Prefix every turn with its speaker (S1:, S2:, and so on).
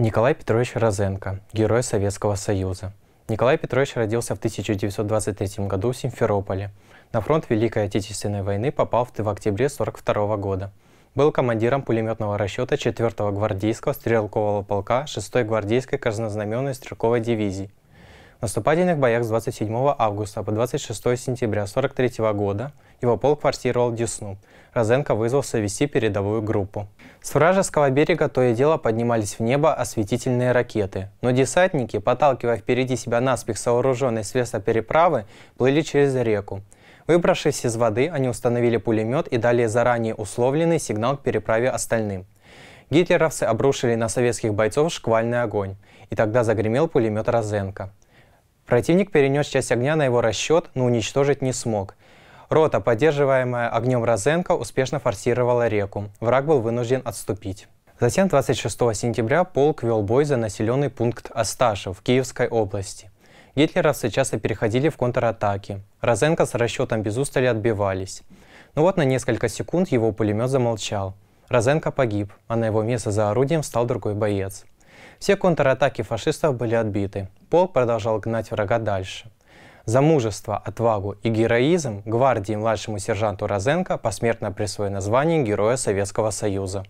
S1: Николай Петрович Розенко, герой Советского Союза. Николай
S2: Петрович родился в 1923 году в Симферополе. На фронт Великой Отечественной войны попал в октябре 1942 года. Был командиром пулеметного расчета 4-го гвардейского стрелкового полка 6-й гвардейской краснознаменной стрелковой дивизии наступательных боях с 27 августа по 26 сентября 1943 года его полк форсировал Десну. Розенко вызвался вести передовую группу. С вражеского берега то и дело поднимались в небо осветительные ракеты, но десантники, подталкивая впереди себя наспех сооруженной средства переправы, плыли через реку. Выбравшись из воды, они установили пулемет и дали заранее условленный сигнал к переправе остальным. Гитлеровцы обрушили на советских бойцов шквальный огонь, и тогда загремел пулемет Розенко. Противник перенес часть огня на его расчет, но уничтожить не смог. Рота, поддерживаемая огнем Розенко, успешно форсировала реку. Враг был вынужден отступить. Затем 26 сентября полк вел бой за населенный пункт Асташев в Киевской области. Гитлеровцы часто переходили в контратаки. Розенко с расчетом без устали отбивались. Но вот на несколько секунд его пулемет замолчал. Розенко погиб, а на его место за орудием стал другой боец. Все контратаки фашистов были отбиты. Пол продолжал гнать врага дальше. За мужество, отвагу и героизм гвардии младшему сержанту
S1: Розенко посмертно присвоено звание Героя Советского Союза.